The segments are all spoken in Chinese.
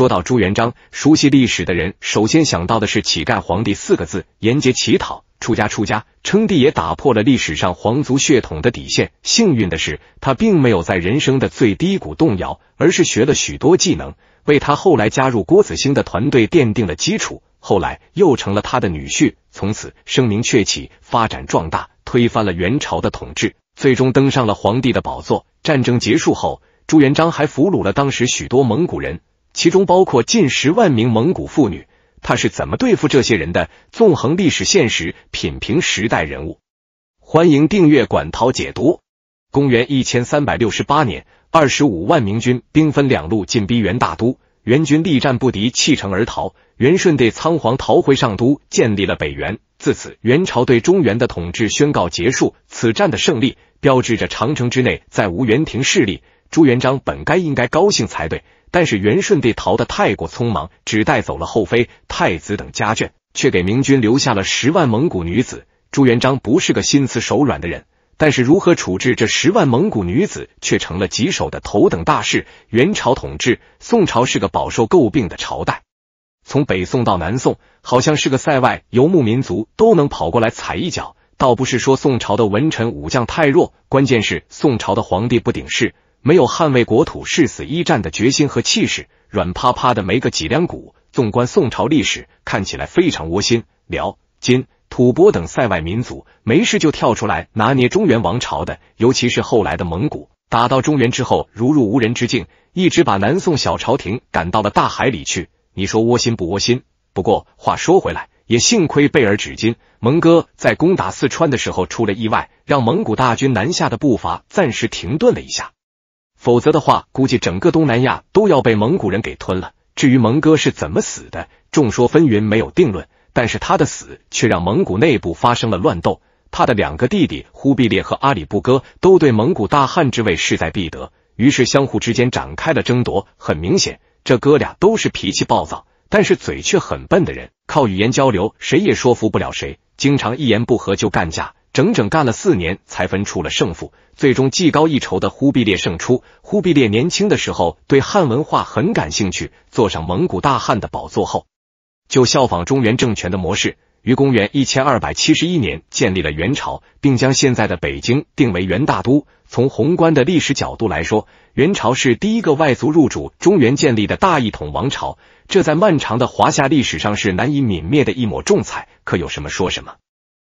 说到朱元璋，熟悉历史的人首先想到的是“乞丐皇帝”四个字，沿街乞讨，出家出家，称帝也打破了历史上皇族血统的底线。幸运的是，他并没有在人生的最低谷动摇，而是学了许多技能，为他后来加入郭子兴的团队奠定了基础。后来又成了他的女婿，从此声名鹊起，发展壮大，推翻了元朝的统治，最终登上了皇帝的宝座。战争结束后，朱元璋还俘虏了当时许多蒙古人。其中包括近十万名蒙古妇女，他是怎么对付这些人的？纵横历史现实，品评时代人物，欢迎订阅管涛解读。公元一千三百六十八年，二十五万明军兵分两路进逼元大都，元军力战不敌，弃城而逃，元顺帝仓皇逃回上都，建立了北元。自此，元朝对中原的统治宣告结束。此战的胜利。标志着长城之内再无元廷势力，朱元璋本该应该高兴才对，但是元顺帝逃得太过匆忙，只带走了后妃、太子等家眷，却给明军留下了十万蒙古女子。朱元璋不是个心慈手软的人，但是如何处置这十万蒙古女子，却成了棘手的头等大事。元朝统治，宋朝是个饱受诟病的朝代，从北宋到南宋，好像是个塞外游牧民族都能跑过来踩一脚。倒不是说宋朝的文臣武将太弱，关键是宋朝的皇帝不顶事，没有捍卫国土、誓死一战的决心和气势，软趴趴的没个脊梁骨。纵观宋朝历史，看起来非常窝心。辽、金、吐蕃等塞外民族没事就跳出来拿捏中原王朝的，尤其是后来的蒙古，打到中原之后如入无人之境，一直把南宋小朝廷赶到了大海里去。你说窝心不窝心？不过话说回来。也幸亏贝尔纸巾，蒙哥在攻打四川的时候出了意外，让蒙古大军南下的步伐暂时停顿了一下。否则的话，估计整个东南亚都要被蒙古人给吞了。至于蒙哥是怎么死的，众说纷纭，没有定论。但是他的死却让蒙古内部发生了乱斗。他的两个弟弟忽必烈和阿里不哥都对蒙古大汗之位势在必得，于是相互之间展开了争夺。很明显，这哥俩都是脾气暴躁。但是嘴却很笨的人，靠语言交流，谁也说服不了谁，经常一言不合就干架，整整干了四年才分出了胜负。最终技高一筹的忽必烈胜出。忽必烈年轻的时候对汉文化很感兴趣，坐上蒙古大汗的宝座后，就效仿中原政权的模式，于公元一千二百七十一年建立了元朝，并将现在的北京定为元大都。从宏观的历史角度来说，元朝是第一个外族入主中原建立的大一统王朝。这在漫长的华夏历史上是难以泯灭的一抹重彩，可有什么说什么。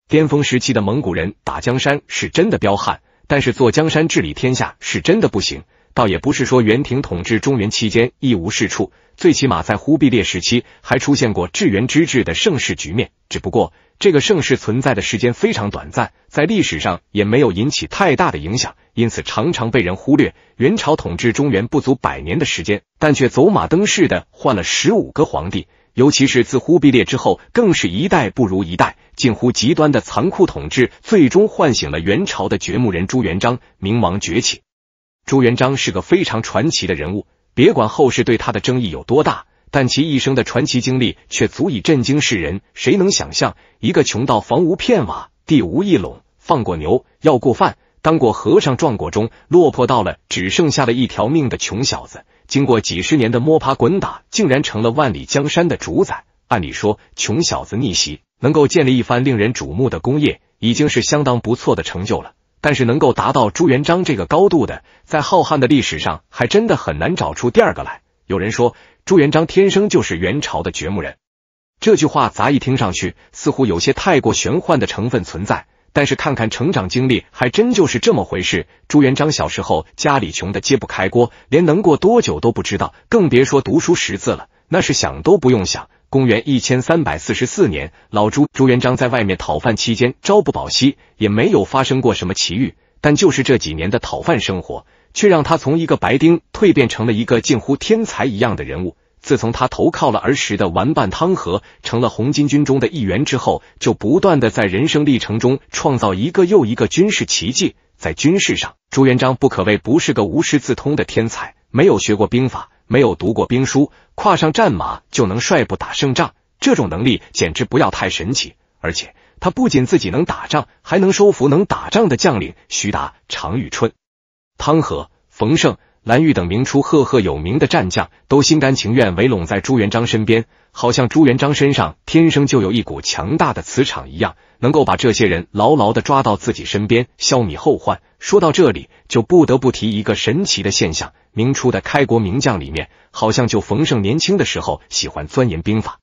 巅峰时期的蒙古人打江山是真的彪悍，但是做江山治理天下是真的不行。倒也不是说元廷统治中原期间一无是处，最起码在忽必烈时期还出现过致元之治的盛世局面。只不过这个盛世存在的时间非常短暂，在历史上也没有引起太大的影响，因此常常被人忽略。元朝统治中原不足百年的时间，但却走马灯似的换了十五个皇帝，尤其是自忽必烈之后，更是一代不如一代，近乎极端的残酷统治，最终唤醒了元朝的掘墓人朱元璋，明王崛起。朱元璋是个非常传奇的人物，别管后世对他的争议有多大，但其一生的传奇经历却足以震惊世人。谁能想象，一个穷到房屋片瓦、地无一垄，放过牛、要过饭、当过和尚、撞过钟，落魄到了只剩下了一条命的穷小子，经过几十年的摸爬滚打，竟然成了万里江山的主宰？按理说，穷小子逆袭，能够建立一番令人瞩目的功业，已经是相当不错的成就了。但是能够达到朱元璋这个高度的，在浩瀚的历史上，还真的很难找出第二个来。有人说，朱元璋天生就是元朝的掘墓人，这句话乍一听上去似乎有些太过玄幻的成分存在。但是看看成长经历，还真就是这么回事。朱元璋小时候家里穷的揭不开锅，连能过多久都不知道，更别说读书识字了，那是想都不用想。公元一千三百四十四年，老朱朱元璋在外面讨饭期间，朝不保夕，也没有发生过什么奇遇。但就是这几年的讨饭生活，却让他从一个白丁蜕变成了一个近乎天才一样的人物。自从他投靠了儿时的玩伴汤和，成了红巾军中的一员之后，就不断的在人生历程中创造一个又一个军事奇迹。在军事上，朱元璋不可谓不是个无师自通的天才，没有学过兵法。没有读过兵书，跨上战马就能率部打胜仗，这种能力简直不要太神奇！而且他不仅自己能打仗，还能收服能打仗的将领，徐达、常遇春、汤和、冯胜。蓝玉等明初赫赫有名的战将，都心甘情愿围拢在朱元璋身边，好像朱元璋身上天生就有一股强大的磁场一样，能够把这些人牢牢的抓到自己身边，消弭后患。说到这里，就不得不提一个神奇的现象：明初的开国名将里面，好像就冯胜年轻的时候喜欢钻研兵法，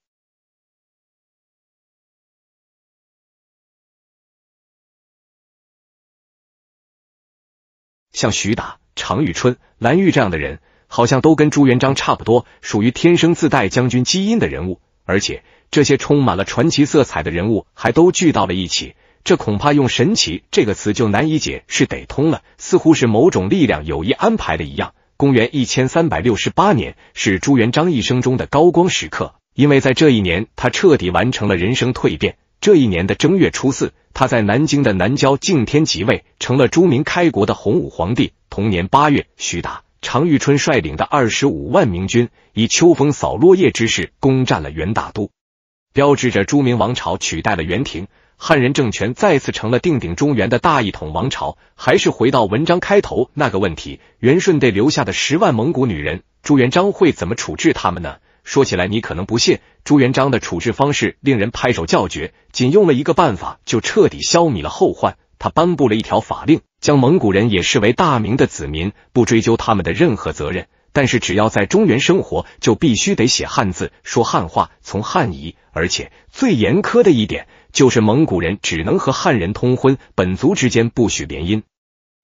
像徐达。常遇春、蓝玉这样的人，好像都跟朱元璋差不多，属于天生自带将军基因的人物。而且这些充满了传奇色彩的人物，还都聚到了一起，这恐怕用“神奇”这个词就难以解释得通了。似乎是某种力量有意安排的一样。公元一千三百六十八年，是朱元璋一生中的高光时刻，因为在这一年，他彻底完成了人生蜕变。这一年的正月初四，他在南京的南郊敬天即位，成了朱明开国的洪武皇帝。同年八月，徐达、常遇春率领的二十五万明军，以秋风扫落叶之势攻占了元大都，标志着朱明王朝取代了元廷，汉人政权再次成了定鼎中原的大一统王朝。还是回到文章开头那个问题：元顺帝留下的十万蒙古女人，朱元璋会怎么处置他们呢？说起来你可能不信，朱元璋的处置方式令人拍手叫绝，仅用了一个办法就彻底消弭了后患。他颁布了一条法令，将蒙古人也视为大明的子民，不追究他们的任何责任。但是，只要在中原生活，就必须得写汉字、说汉话、从汉仪。而且，最严苛的一点就是蒙古人只能和汉人通婚，本族之间不许联姻，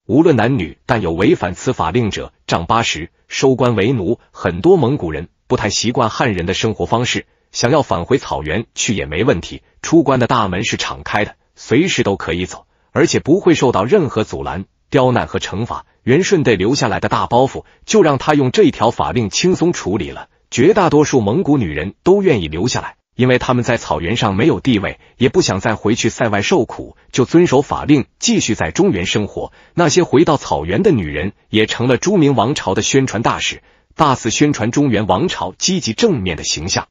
无论男女。但有违反此法令者，杖八十，收关为奴。很多蒙古人不太习惯汉人的生活方式，想要返回草原去也没问题，出关的大门是敞开的，随时都可以走。而且不会受到任何阻拦、刁难和惩罚。元顺帝留下来的大包袱，就让他用这一条法令轻松处理了。绝大多数蒙古女人都愿意留下来，因为他们在草原上没有地位，也不想再回去塞外受苦，就遵守法令，继续在中原生活。那些回到草原的女人，也成了朱明王朝的宣传大使，大肆宣传中原王朝积极正面的形象。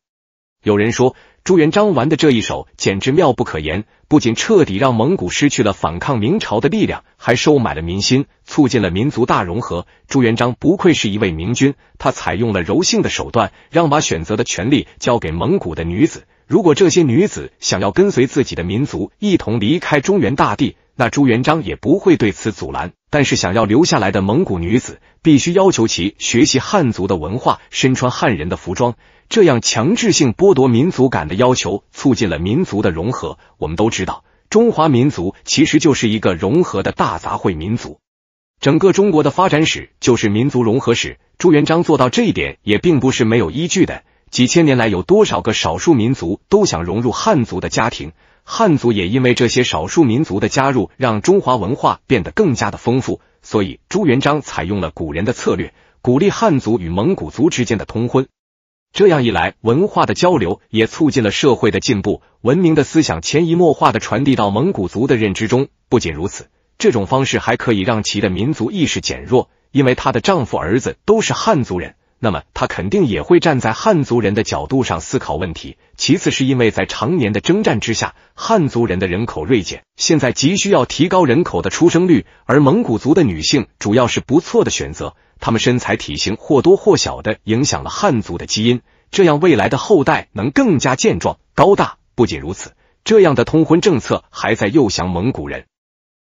有人说，朱元璋玩的这一手简直妙不可言，不仅彻底让蒙古失去了反抗明朝的力量，还收买了民心，促进了民族大融合。朱元璋不愧是一位明君，他采用了柔性的手段，让把选择的权利交给蒙古的女子。如果这些女子想要跟随自己的民族一同离开中原大地，那朱元璋也不会对此阻拦。但是，想要留下来的蒙古女子，必须要求其学习汉族的文化，身穿汉人的服装。这样强制性剥夺民族感的要求，促进了民族的融合。我们都知道，中华民族其实就是一个融合的大杂烩民族。整个中国的发展史就是民族融合史。朱元璋做到这一点，也并不是没有依据的。几千年来，有多少个少数民族都想融入汉族的家庭，汉族也因为这些少数民族的加入，让中华文化变得更加的丰富。所以，朱元璋采用了古人的策略，鼓励汉族与蒙古族之间的通婚。这样一来，文化的交流也促进了社会的进步，文明的思想潜移默化的传递到蒙古族的认知中。不仅如此，这种方式还可以让其的民族意识减弱，因为她的丈夫、儿子都是汉族人。那么他肯定也会站在汉族人的角度上思考问题。其次是因为在常年的征战之下，汉族人的人口锐减，现在急需要提高人口的出生率，而蒙古族的女性主要是不错的选择，她们身材体型或多或少的影响了汉族的基因，这样未来的后代能更加健壮高大。不仅如此，这样的通婚政策还在诱降蒙古人。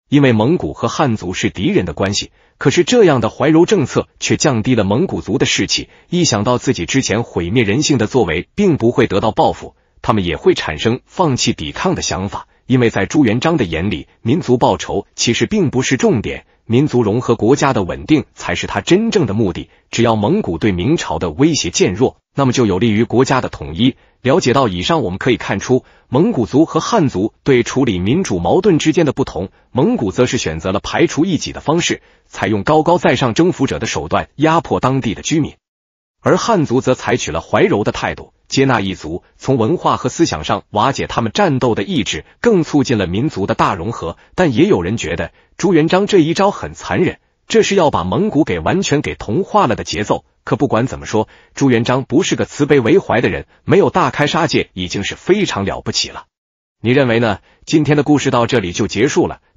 因为蒙古和汉族是敌人的关系，可是这样的怀柔政策却降低了蒙古族的士气。一想到自己之前毁灭人性的作为并不会得到报复，他们也会产生放弃抵抗的想法。因为在朱元璋的眼里，民族报仇其实并不是重点。民族融合、国家的稳定才是他真正的目的。只要蒙古对明朝的威胁渐弱，那么就有利于国家的统一。了解到以上，我们可以看出，蒙古族和汉族对处理民主矛盾之间的不同。蒙古则是选择了排除异己的方式，采用高高在上征服者的手段压迫当地的居民，而汉族则采取了怀柔的态度。接纳异族，从文化和思想上瓦解他们战斗的意志，更促进了民族的大融合。但也有人觉得朱元璋这一招很残忍，这是要把蒙古给完全给同化了的节奏。可不管怎么说，朱元璋不是个慈悲为怀的人，没有大开杀戒已经是非常了不起了。你认为呢？今天的故事到这里就结束了。